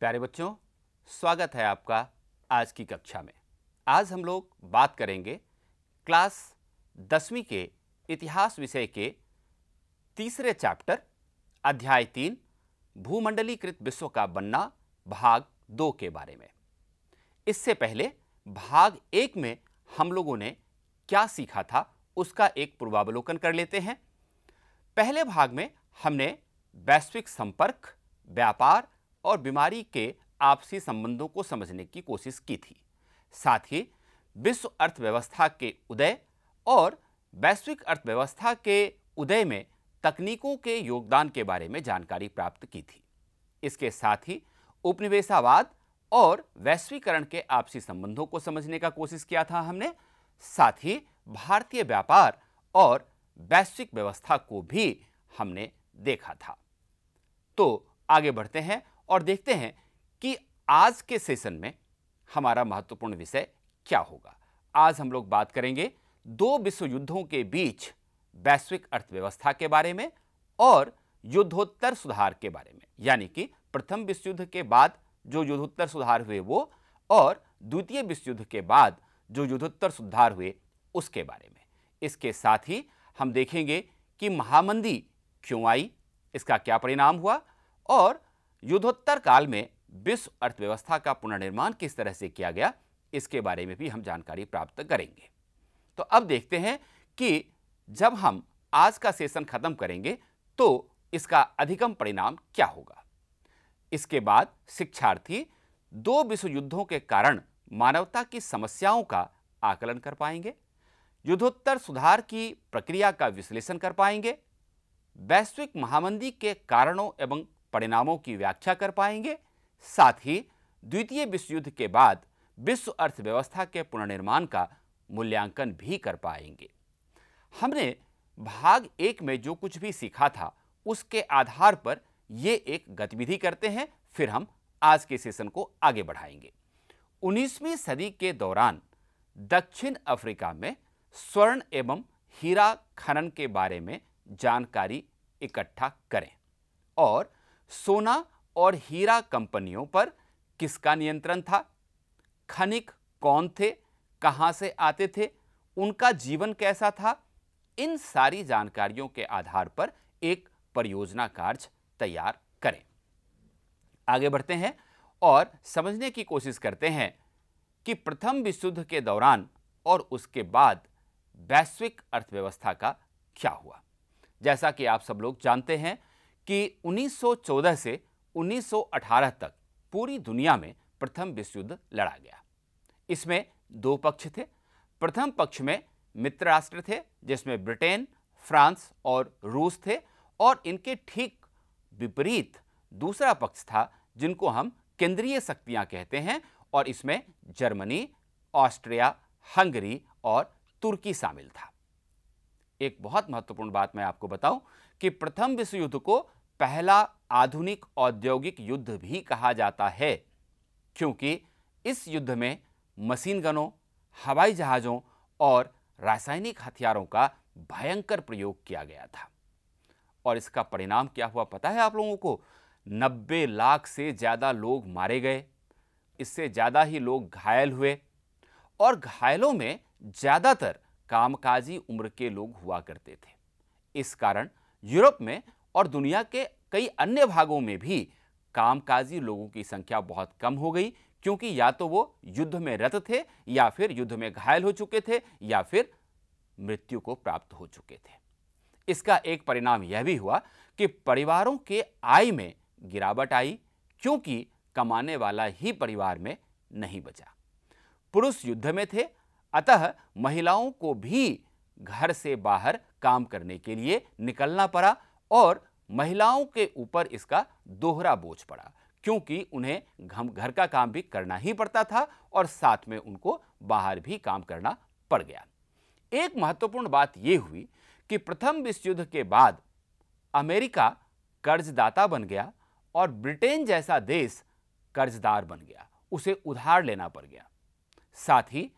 प्यारे बच्चों स्वागत है आपका आज की कक्षा में आज हम लोग बात करेंगे क्लास दसवीं के इतिहास विषय के तीसरे चैप्टर अध्याय तीन भूमंडलीकृत विश्व का बनना भाग दो के बारे में इससे पहले भाग एक में हम लोगों ने क्या सीखा था उसका एक पूर्वावलोकन कर लेते हैं पहले भाग में हमने वैश्विक संपर्क व्यापार और बीमारी के आपसी संबंधों को समझने की कोशिश की थी साथ ही विश्व अर्थव्यवस्था के उदय और वैश्विक अर्थव्यवस्था के उदय में तकनीकों के योगदान के बारे में जानकारी प्राप्त की थी इसके साथ ही उपनिवेशावाद और वैश्वीकरण के आपसी संबंधों को समझने का कोशिश किया था हमने साथ ही भारतीय व्यापार और वैश्विक व्यवस्था को भी हमने देखा था तो आगे बढ़ते हैं और देखते हैं कि आज के सेशन में हमारा महत्वपूर्ण विषय क्या होगा आज हम लोग बात करेंगे दो विश्व युद्धों के बीच वैश्विक अर्थव्यवस्था के बारे में और युद्धोत्तर सुधार के बारे में यानी कि प्रथम विश्व युद्ध के बाद जो युद्धोत्तर सुधार हुए वो और द्वितीय विश्व युद्ध के बाद जो युद्धोत्तर सुधार हुए उसके बारे में इसके साथ ही हम देखेंगे कि महामंदी क्यों आई इसका क्या परिणाम हुआ और युद्धोत्तर काल में विश्व अर्थव्यवस्था का पुनर्निर्माण किस तरह से किया गया इसके बारे में भी हम जानकारी प्राप्त करेंगे तो अब देखते हैं कि जब हम आज का सेशन खत्म करेंगे तो इसका अधिकम परिणाम क्या होगा इसके बाद शिक्षार्थी दो विश्व युद्धों के कारण मानवता की समस्याओं का आकलन कर पाएंगे युद्धोत्तर सुधार की प्रक्रिया का विश्लेषण कर पाएंगे वैश्विक महामंदी के कारणों एवं परिणामों की व्याख्या कर पाएंगे साथ ही द्वितीय विश्व युद्ध के बाद विश्व अर्थव्यवस्था के पुनर्निर्माण का मूल्यांकन भी कर पाएंगे हमने भाग एक में जो कुछ भी सीखा था उसके आधार पर ये एक गतिविधि करते हैं फिर हम आज के सेशन को आगे बढ़ाएंगे 19वीं सदी के दौरान दक्षिण अफ्रीका में स्वर्ण एवं हीरा खनन के बारे में जानकारी इकट्ठा करें और सोना और हीरा कंपनियों पर किसका नियंत्रण था खनिक कौन थे कहां से आते थे उनका जीवन कैसा था इन सारी जानकारियों के आधार पर एक परियोजना कार्य तैयार करें आगे बढ़ते हैं और समझने की कोशिश करते हैं कि प्रथम विशुद्ध के दौरान और उसके बाद वैश्विक अर्थव्यवस्था का क्या हुआ जैसा कि आप सब लोग जानते हैं कि 1914 से 1918 तक पूरी दुनिया में प्रथम विश्व युद्ध लड़ा गया इसमें दो पक्ष थे प्रथम पक्ष में मित्र राष्ट्र थे जिसमें ब्रिटेन फ्रांस और रूस थे और इनके ठीक विपरीत दूसरा पक्ष था जिनको हम केंद्रीय शक्तियां कहते हैं और इसमें जर्मनी ऑस्ट्रिया हंगरी और तुर्की शामिल था एक बहुत महत्वपूर्ण बात मैं आपको बताऊं कि प्रथम विश्व युद्ध को पहला आधुनिक औद्योगिक युद्ध भी कहा जाता है क्योंकि इस युद्ध में मशीन गनों हवाई जहाज़ों और रासायनिक हथियारों का भयंकर प्रयोग किया गया था और इसका परिणाम क्या हुआ पता है आप लोगों को 90 लाख से ज़्यादा लोग मारे गए इससे ज़्यादा ही लोग घायल हुए और घायलों में ज़्यादातर कामकाजी उम्र के लोग हुआ करते थे इस कारण यूरोप में और दुनिया के कई अन्य भागों में भी कामकाजी लोगों की संख्या बहुत कम हो गई क्योंकि या तो वो युद्ध में रत थे या फिर युद्ध में घायल हो चुके थे या फिर मृत्यु को प्राप्त हो चुके थे इसका एक परिणाम यह भी हुआ कि परिवारों के आय में गिरावट आई क्योंकि कमाने वाला ही परिवार में नहीं बचा पुरुष युद्ध में थे अतः महिलाओं को भी घर से बाहर काम करने के लिए निकलना पड़ा और महिलाओं के ऊपर इसका दोहरा बोझ पड़ा क्योंकि उन्हें घर का काम भी करना ही पड़ता था और साथ में उनको बाहर भी काम करना पड़ गया एक महत्वपूर्ण बात यह हुई कि प्रथम विश्व युद्ध के बाद अमेरिका कर्जदाता बन गया और ब्रिटेन जैसा देश कर्जदार बन गया उसे उधार लेना पड़ गया साथ ही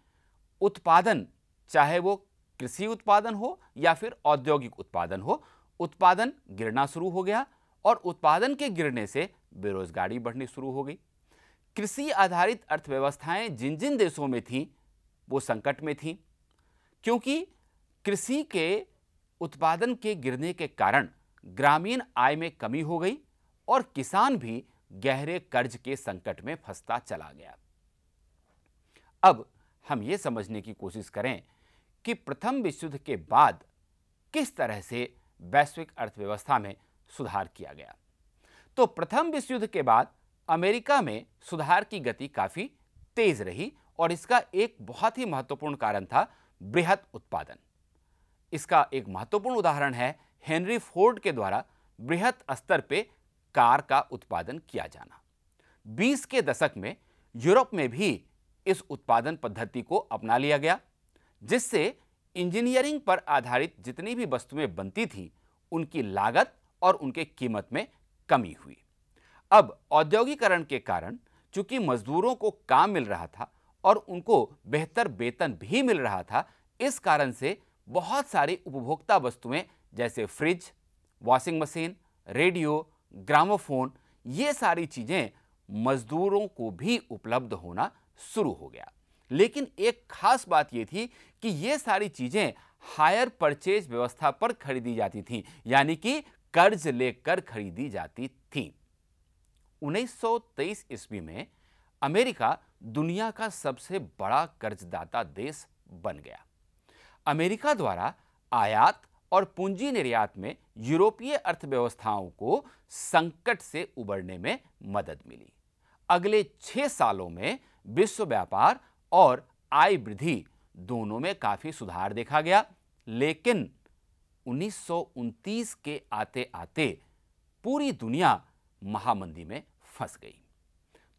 उत्पादन चाहे वो कृषि उत्पादन हो या फिर औद्योगिक उत्पादन हो उत्पादन गिरना शुरू हो गया और उत्पादन के गिरने से बेरोजगारी बढ़नी शुरू हो गई कृषि आधारित अर्थव्यवस्थाएं जिन जिन देशों में थीं वो संकट में थीं क्योंकि कृषि के उत्पादन के गिरने के कारण ग्रामीण आय में कमी हो गई और किसान भी गहरे कर्ज के संकट में फंसता चला गया अब हम ये समझने की कोशिश करें कि प्रथम विश्व युद्ध के बाद किस तरह से वैश्विक अर्थव्यवस्था में सुधार किया गया तो प्रथम विश्व युद्ध के बाद अमेरिका में सुधार की गति काफ़ी तेज रही और इसका एक बहुत ही महत्वपूर्ण कारण था बृहद उत्पादन इसका एक महत्वपूर्ण उदाहरण है हेनरी फोर्ड के द्वारा बृहद स्तर पे कार का उत्पादन किया जाना 20 के दशक में यूरोप में भी इस उत्पादन पद्धति को अपना लिया गया जिससे इंजीनियरिंग पर आधारित जितनी भी वस्तुएं बनती थी उनकी लागत और उनके कीमत में कमी हुई अब औद्योगिकरण के कारण चूंकि मजदूरों को काम मिल रहा था और उनको बेहतर वेतन भी मिल रहा था इस कारण से बहुत सारी उपभोक्ता वस्तुएं जैसे fridge washing machine radio gramophone ये सारी चीज़ें मजदूरों को भी उपलब्ध होना शुरू हो गया लेकिन एक खास बात ये थी कि ये सारी चीज़ें हायर परचेज व्यवस्था पर खरीदी जाती थी यानी कि कर्ज लेकर खरीदी जाती थी 1923 ईस्वी में अमेरिका दुनिया का सबसे बड़ा कर्जदाता देश बन गया अमेरिका द्वारा आयात और पूंजी निर्यात में यूरोपीय अर्थव्यवस्थाओं को संकट से उबरने में मदद मिली अगले छह सालों में विश्व व्यापार और आय वृद्धि दोनों में काफ़ी सुधार देखा गया लेकिन उन्नीस के आते आते पूरी दुनिया महामंदी में फंस गई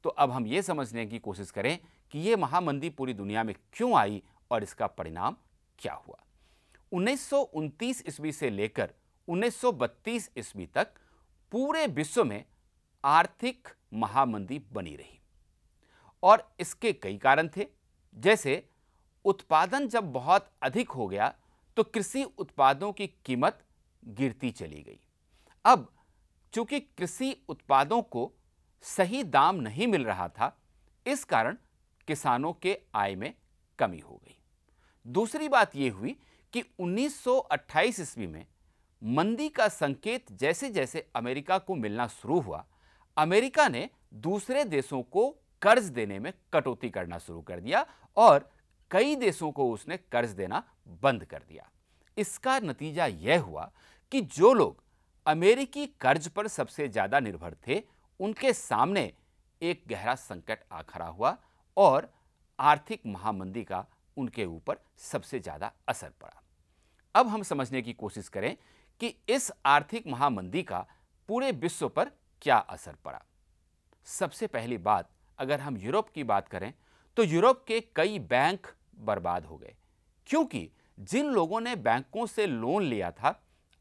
तो अब हम ये समझने की कोशिश करें कि यह महामंदी पूरी दुनिया में क्यों आई और इसका परिणाम क्या हुआ उन्नीस ईस्वी से लेकर 1932 ईस्वी तक पूरे विश्व में आर्थिक महामंदी बनी रही और इसके कई कारण थे जैसे उत्पादन जब बहुत अधिक हो गया तो कृषि उत्पादों की कीमत गिरती चली गई अब चूंकि कृषि उत्पादों को सही दाम नहीं मिल रहा था इस कारण किसानों के आय में कमी हो गई दूसरी बात यह हुई कि 1928 ईस्वी में मंदी का संकेत जैसे जैसे अमेरिका को मिलना शुरू हुआ अमेरिका ने दूसरे देशों को कर्ज देने में कटौती करना शुरू कर दिया और कई देशों को उसने कर्ज देना बंद कर दिया इसका नतीजा यह हुआ कि जो लोग अमेरिकी कर्ज पर सबसे ज़्यादा निर्भर थे उनके सामने एक गहरा संकट आ खड़ा हुआ और आर्थिक महामंदी का उनके ऊपर सबसे ज़्यादा असर पड़ा अब हम समझने की कोशिश करें कि इस आर्थिक महामंदी का पूरे विश्व पर क्या असर पड़ा सबसे पहली बात अगर हम यूरोप की बात करें तो यूरोप के कई बैंक बर्बाद हो गए क्योंकि जिन लोगों ने बैंकों से लोन लिया था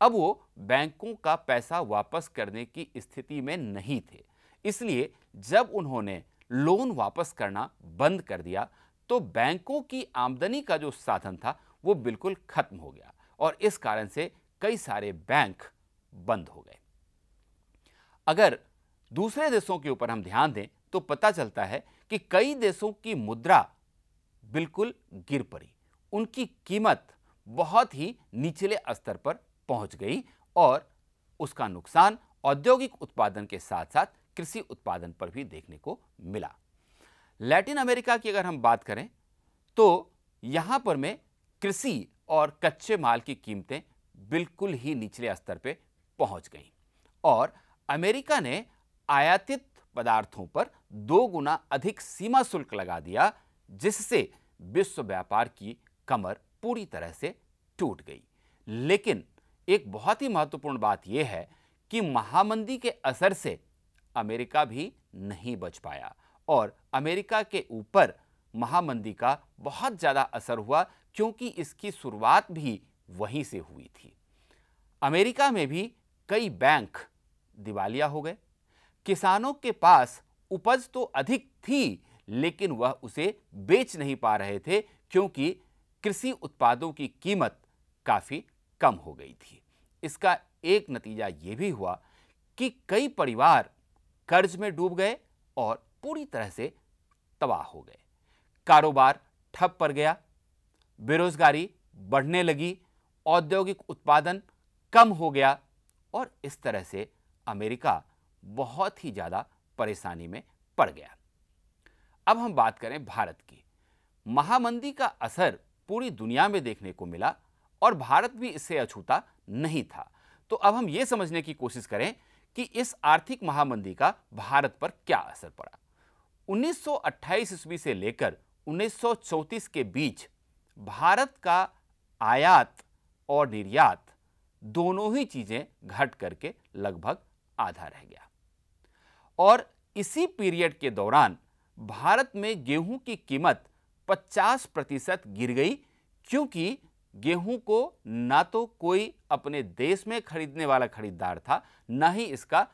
अब वो बैंकों का पैसा वापस करने की स्थिति में नहीं थे इसलिए जब उन्होंने लोन वापस करना बंद कर दिया तो बैंकों की आमदनी का जो साधन था वो बिल्कुल खत्म हो गया और इस कारण से कई सारे बैंक बंद हो गए अगर दूसरे देशों के ऊपर हम ध्यान दें तो पता चलता है कि कई देशों की मुद्रा बिल्कुल गिर पड़ी उनकी कीमत बहुत ही निचले स्तर पर पहुंच गई और उसका नुकसान औद्योगिक उत्पादन के साथ साथ कृषि उत्पादन पर भी देखने को मिला लैटिन अमेरिका की अगर हम बात करें तो यहाँ पर में कृषि और कच्चे माल की कीमतें बिल्कुल ही निचले स्तर पर पहुँच गई और अमेरिका ने आयातित पदार्थों पर दो गुना अधिक सीमा शुल्क लगा दिया जिससे विश्व व्यापार की कमर पूरी तरह से टूट गई लेकिन एक बहुत ही महत्वपूर्ण बात यह है कि महामंदी के असर से अमेरिका भी नहीं बच पाया और अमेरिका के ऊपर महामंदी का बहुत ज़्यादा असर हुआ क्योंकि इसकी शुरुआत भी वहीं से हुई थी अमेरिका में भी कई बैंक दिवालिया हो गए किसानों के पास उपज तो अधिक थी लेकिन वह उसे बेच नहीं पा रहे थे क्योंकि कृषि उत्पादों की कीमत काफ़ी कम हो गई थी इसका एक नतीजा ये भी हुआ कि कई परिवार कर्ज में डूब गए और पूरी तरह से तबाह हो गए कारोबार ठप पड़ गया बेरोजगारी बढ़ने लगी औद्योगिक उत्पादन कम हो गया और इस तरह से अमेरिका बहुत ही ज़्यादा परेशानी में पड़ गया अब हम बात करें भारत की महामंदी का असर पूरी दुनिया में देखने को मिला और भारत भी इससे अछूता नहीं था तो अब हम ये समझने की कोशिश करें कि इस आर्थिक महामंदी का भारत पर क्या असर पड़ा 1928 ईस्वी से लेकर 1934 के बीच भारत का आयात और निर्यात दोनों ही चीज़ें घट करके लगभग आधा रह गया और इसी पीरियड के दौरान भारत में गेहूं की कीमत 50 प्रतिशत गिर गई क्योंकि गेहूं को ना तो कोई अपने देश में खरीदने वाला खरीदार था ना ही इसका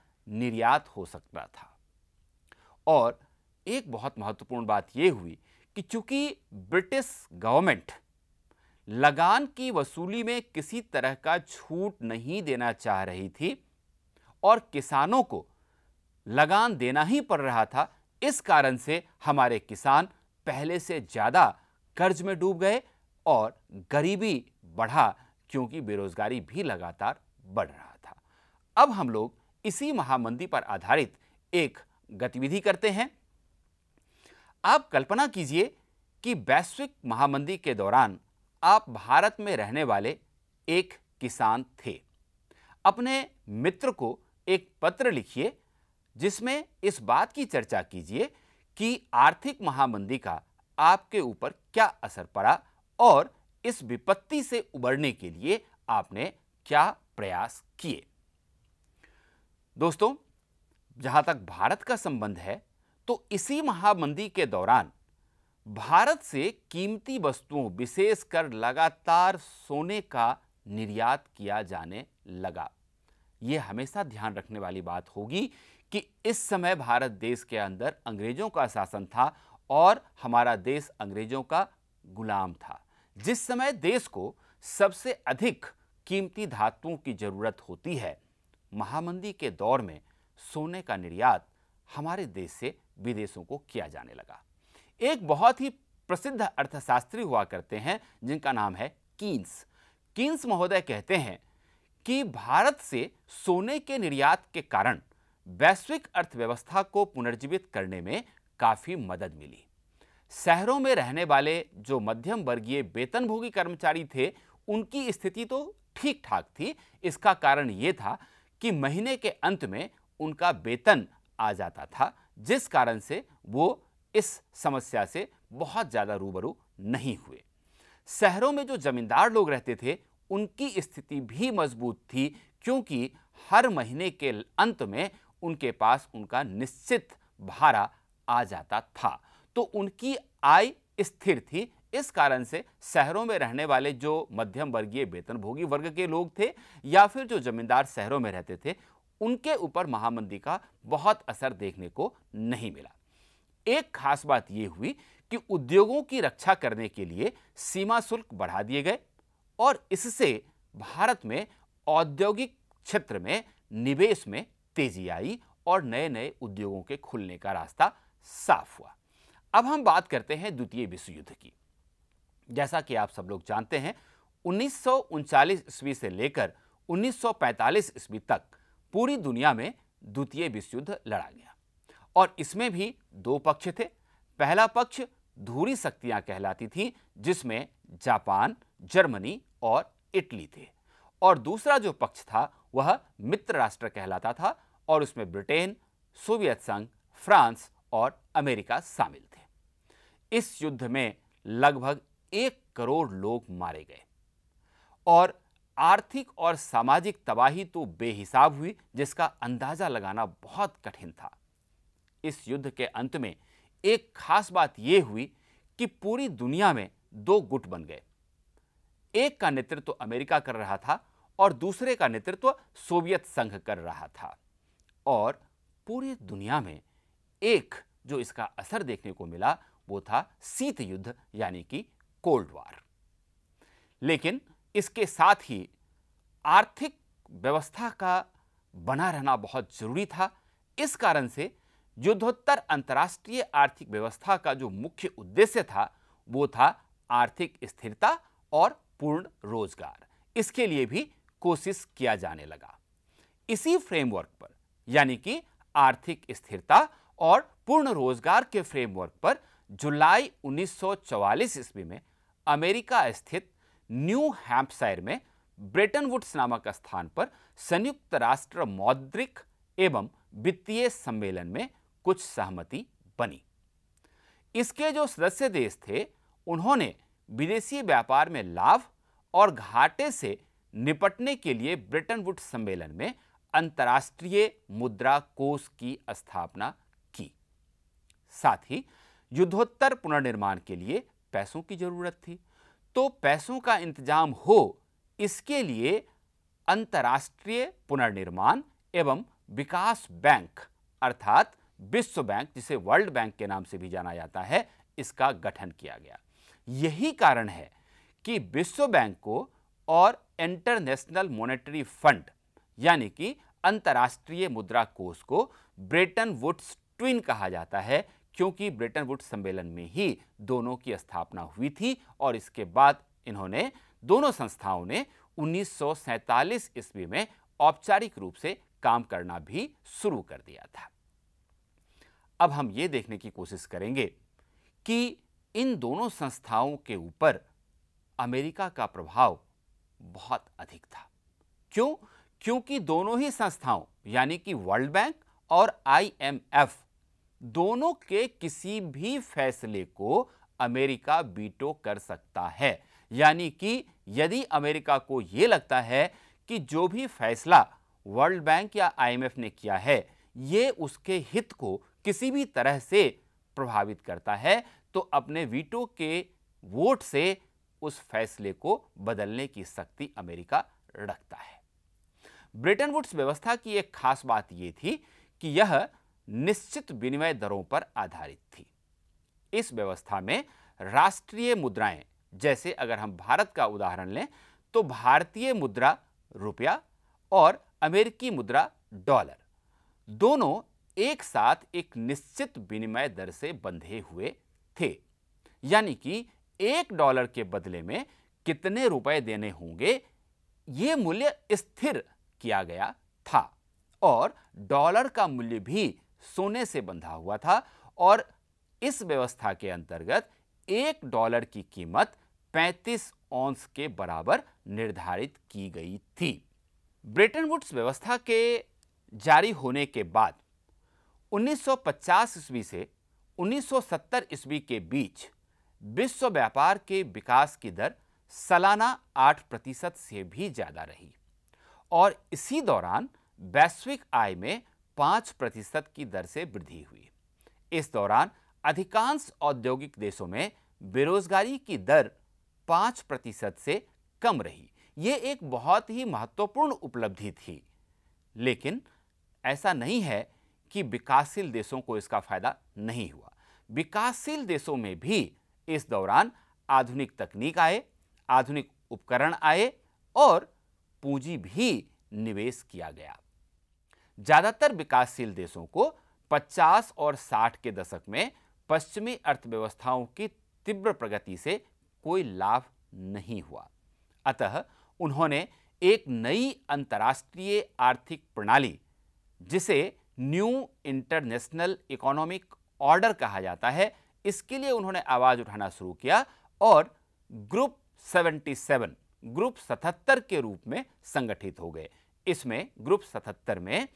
निर्यात हो सकता था और एक बहुत महत्वपूर्ण बात यह हुई कि चूंकि ब्रिटिश गवर्नमेंट लगान की वसूली में किसी तरह का छूट नहीं देना चाह रही थी और किसानों को लगान देना ही पड़ रहा था इस कारण से हमारे किसान पहले से ज़्यादा कर्ज में डूब गए और गरीबी बढ़ा क्योंकि बेरोजगारी भी लगातार बढ़ रहा था अब हम लोग इसी महामंदी पर आधारित एक गतिविधि करते हैं आप कल्पना कीजिए कि वैश्विक महामंदी के दौरान आप भारत में रहने वाले एक किसान थे अपने मित्र को एक पत्र लिखिए जिसमें इस बात की चर्चा कीजिए कि आर्थिक महामंदी का आपके ऊपर क्या असर पड़ा और इस विपत्ति से उबरने के लिए आपने क्या प्रयास किए दोस्तों जहां तक भारत का संबंध है तो इसी महामंदी के दौरान भारत से कीमती वस्तुओं विशेषकर लगातार सोने का निर्यात किया जाने लगा यह हमेशा ध्यान रखने वाली बात होगी कि इस समय भारत देश के अंदर अंग्रेजों का शासन था और हमारा देश अंग्रेजों का गुलाम था जिस समय देश को सबसे अधिक कीमती धातुओं की जरूरत होती है महामंदी के दौर में सोने का निर्यात हमारे देश से विदेशों को किया जाने लगा एक बहुत ही प्रसिद्ध अर्थशास्त्री हुआ करते हैं जिनका नाम है कीन्स कीन्स महोदय कहते हैं कि भारत से सोने के निर्यात के कारण वैश्विक अर्थव्यवस्था को पुनर्जीवित करने में काफ़ी मदद मिली शहरों में रहने वाले जो मध्यम वर्गीय वेतनभोगी कर्मचारी थे उनकी स्थिति तो ठीक ठाक थी इसका कारण ये था कि महीने के अंत में उनका वेतन आ जाता था जिस कारण से वो इस समस्या से बहुत ज़्यादा रूबरू नहीं हुए शहरों में जो जमींदार लोग रहते थे उनकी स्थिति भी मजबूत थी क्योंकि हर महीने के अंत में उनके पास उनका निश्चित भाड़ा आ जाता था तो उनकी आय स्थिर थी इस कारण से शहरों में रहने वाले जो मध्यम वर्गीय वेतनभोगी वर्ग के लोग थे या फिर जो जमींदार शहरों में रहते थे उनके ऊपर महामंदी का बहुत असर देखने को नहीं मिला एक खास बात यह हुई कि उद्योगों की रक्षा करने के लिए सीमा शुल्क बढ़ा दिए गए और इससे भारत में औद्योगिक क्षेत्र में निवेश में तेजी आई और नए नए उद्योगों के खुलने का रास्ता साफ हुआ अब हम बात करते हैं द्वितीय विश्व युद्ध की जैसा कि आप सब लोग जानते हैं उन्नीस ईस्वी से लेकर 1945 ईस्वी तक पूरी दुनिया में द्वितीय विश्व युद्ध लड़ा गया और इसमें भी दो पक्ष थे पहला पक्ष धूरी शक्तियां कहलाती थी जिसमें जापान जर्मनी और इटली थे और दूसरा जो पक्ष था वह मित्र राष्ट्र कहलाता था और उसमें ब्रिटेन सोवियत संघ फ्रांस और अमेरिका शामिल थे इस युद्ध में लगभग एक करोड़ लोग मारे गए और आर्थिक और सामाजिक तबाही तो बेहिसाब हुई जिसका अंदाजा लगाना बहुत कठिन था इस युद्ध के अंत में एक खास बात यह हुई कि पूरी दुनिया में दो गुट बन गए एक का नेतृत्व अमेरिका कर रहा था और दूसरे का नेतृत्व सोवियत संघ कर रहा था और पूरी दुनिया में एक जो इसका असर देखने को मिला वो था शीत युद्ध यानी कि कोल्ड वार लेकिन इसके साथ ही आर्थिक व्यवस्था का बना रहना बहुत जरूरी था इस कारण से युद्धोत्तर अंतर्राष्ट्रीय आर्थिक व्यवस्था का जो मुख्य उद्देश्य था वो था आर्थिक स्थिरता और पूर्ण रोजगार इसके लिए भी कोशिश किया जाने लगा इसी फ्रेमवर्क पर यानी कि आर्थिक स्थिरता और पूर्ण रोजगार के फ्रेमवर्क पर जुलाई 1944 ईस्वी में अमेरिका स्थित न्यू हैम्पसायर में ब्रेटन वुड्स नामक स्थान पर संयुक्त राष्ट्र मौद्रिक एवं वित्तीय सम्मेलन में कुछ सहमति बनी इसके जो सदस्य देश थे उन्होंने विदेशी व्यापार में लाभ और घाटे से निपटने के लिए ब्रिटन वुड सम्मेलन में अंतर्राष्ट्रीय मुद्रा कोष की स्थापना की साथ ही युद्धोत्तर पुनर्निर्माण के लिए पैसों की जरूरत थी तो पैसों का इंतजाम हो इसके लिए अंतर्राष्ट्रीय पुनर्निर्माण एवं विकास बैंक अर्थात विश्व बैंक जिसे वर्ल्ड बैंक के नाम से भी जाना जाता है इसका गठन किया गया यही कारण है कि विश्व बैंक को और इंटरनेशनल मॉनेटरी फंड यानी कि अंतर्राष्ट्रीय मुद्रा कोष को ब्रिटेन वुड्स ट्विन कहा जाता है क्योंकि ब्रिटेन वुड सम्मेलन में ही दोनों की स्थापना हुई थी और इसके बाद इन्होंने दोनों संस्थाओं ने उन्नीस ईस्वी में औपचारिक रूप से काम करना भी शुरू कर दिया था अब हम ये देखने की कोशिश करेंगे कि इन दोनों संस्थाओं के ऊपर अमेरिका का प्रभाव बहुत अधिक था क्यों क्योंकि दोनों ही संस्थाओं यानी कि वर्ल्ड बैंक और आईएमएफ दोनों के किसी भी फैसले को अमेरिका बीटो कर सकता है यानी कि यदि अमेरिका को यह लगता है कि जो भी फैसला वर्ल्ड बैंक या आईएमएफ ने किया है ये उसके हित को किसी भी तरह से प्रभावित करता है तो अपने वीटो के वोट से उस फैसले को बदलने की शक्ति अमेरिका रखता है ब्रिटेन वुड्स व्यवस्था की एक खास बात यह थी कि यह निश्चित विनिमय दरों पर आधारित थी इस व्यवस्था में राष्ट्रीय मुद्राएं जैसे अगर हम भारत का उदाहरण लें तो भारतीय मुद्रा रुपया और अमेरिकी मुद्रा डॉलर दोनों एक साथ एक निश्चित विनिमय दर से बंधे हुए थे यानी कि एक डॉलर के बदले में कितने रुपए देने होंगे ये मूल्य स्थिर किया गया था और डॉलर का मूल्य भी सोने से बंधा हुआ था और इस व्यवस्था के अंतर्गत एक डॉलर की कीमत 35 ऑंस के बराबर निर्धारित की गई थी ब्रिटेन वुड्स व्यवस्था के जारी होने के बाद 1950 ईस्वी से 1970 ईस्वी के बीच विश्व व्यापार के विकास की दर सालाना 8 प्रतिशत से भी ज़्यादा रही और इसी दौरान वैश्विक आय में पाँच प्रतिशत की दर से वृद्धि हुई इस दौरान अधिकांश औद्योगिक देशों में बेरोजगारी की दर पाँच प्रतिशत से कम रही ये एक बहुत ही महत्वपूर्ण उपलब्धि थी लेकिन ऐसा नहीं है कि विकासशील देशों को इसका फायदा नहीं हुआ विकासशील देशों में भी इस दौरान आधुनिक तकनीक आए आधुनिक उपकरण आए और पूंजी भी निवेश किया गया ज़्यादातर विकासशील देशों को 50 और 60 के दशक में पश्चिमी अर्थव्यवस्थाओं की तीव्र प्रगति से कोई लाभ नहीं हुआ अतः उन्होंने एक नई अंतर्राष्ट्रीय आर्थिक प्रणाली जिसे न्यू इंटरनेशनल इकोनॉमिक ऑर्डर कहा जाता है इसके लिए उन्होंने आवाज उठाना शुरू किया और ग्रुप 77 ग्रुप 77 के रूप में संगठित हो गए इसमें ग्रुप 77 में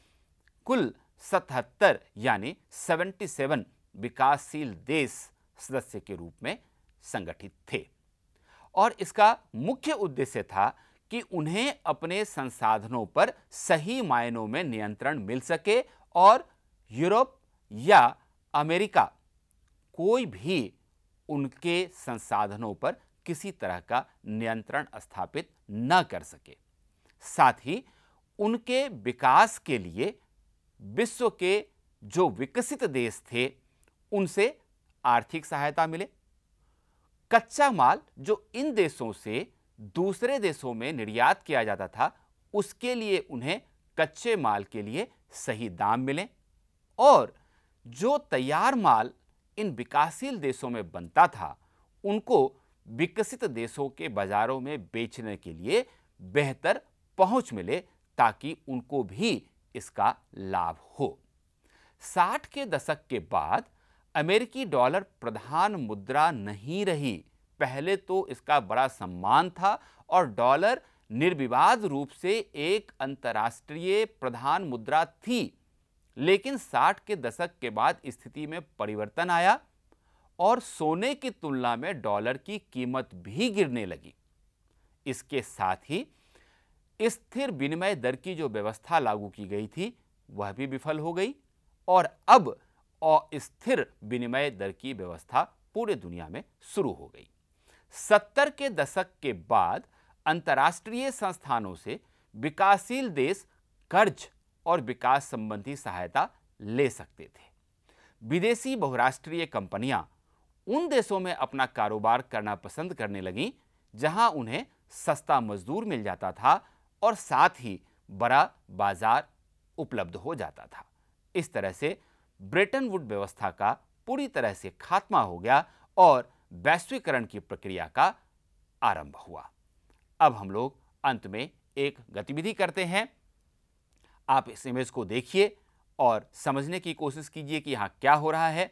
कुल 77 यानी 77 विकासशील देश सदस्य के रूप में संगठित थे और इसका मुख्य उद्देश्य था कि उन्हें अपने संसाधनों पर सही मायनों में नियंत्रण मिल सके और यूरोप या अमेरिका कोई भी उनके संसाधनों पर किसी तरह का नियंत्रण स्थापित न कर सके साथ ही उनके विकास के लिए विश्व के जो विकसित देश थे उनसे आर्थिक सहायता मिले कच्चा माल जो इन देशों से दूसरे देशों में निर्यात किया जाता था उसके लिए उन्हें कच्चे माल के लिए सही दाम मिले और जो तैयार माल इन विकासशील देशों में बनता था उनको विकसित देशों के बाज़ारों में बेचने के लिए बेहतर पहुंच मिले ताकि उनको भी इसका लाभ हो 60 के दशक के बाद अमेरिकी डॉलर प्रधान मुद्रा नहीं रही पहले तो इसका बड़ा सम्मान था और डॉलर निर्विवाद रूप से एक अंतर्राष्ट्रीय प्रधान मुद्रा थी लेकिन 60 के दशक के बाद स्थिति में परिवर्तन आया और सोने की तुलना में डॉलर की कीमत भी गिरने लगी इसके साथ ही स्थिर विनिमय दर की जो व्यवस्था लागू की गई थी वह भी विफल हो गई और अब अस्थिर विनिमय दर की व्यवस्था पूरे दुनिया में शुरू हो गई सत्तर के दशक के बाद अंतर्राष्ट्रीय संस्थानों से विकासशील देश कर्ज और विकास संबंधी सहायता ले सकते थे विदेशी बहुराष्ट्रीय कंपनियां उन देशों में अपना कारोबार करना पसंद करने लगीं जहां उन्हें सस्ता मजदूर मिल जाता था और साथ ही बड़ा बाजार उपलब्ध हो जाता था इस तरह से ब्रिटेन वुड व्यवस्था का पूरी तरह से खात्मा हो गया और वैश्वीकरण की प्रक्रिया का आरंभ हुआ अब हम लोग अंत में एक गतिविधि करते हैं आप इस इमेज को देखिए और समझने की कोशिश कीजिए कि यहाँ क्या हो रहा है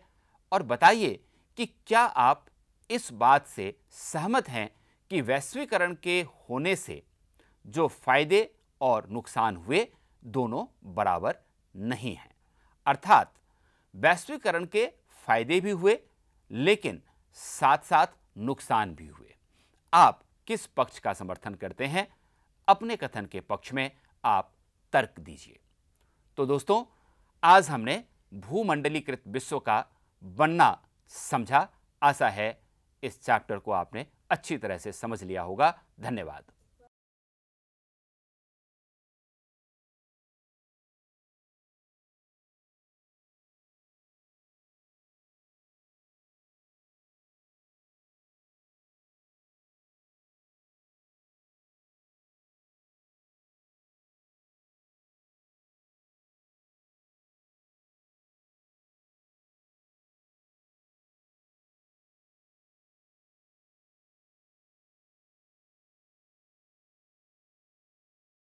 और बताइए कि क्या आप इस बात से सहमत हैं कि वैश्वीकरण के होने से जो फायदे और नुकसान हुए दोनों बराबर नहीं हैं अर्थात वैश्वीकरण के फायदे भी हुए लेकिन साथ साथ नुकसान भी हुए आप किस पक्ष का समर्थन करते हैं अपने कथन के पक्ष में आप तर्क दीजिए तो दोस्तों आज हमने भूमंडलीकृत विश्व का बनना समझा आशा है इस चैप्टर को आपने अच्छी तरह से समझ लिया होगा धन्यवाद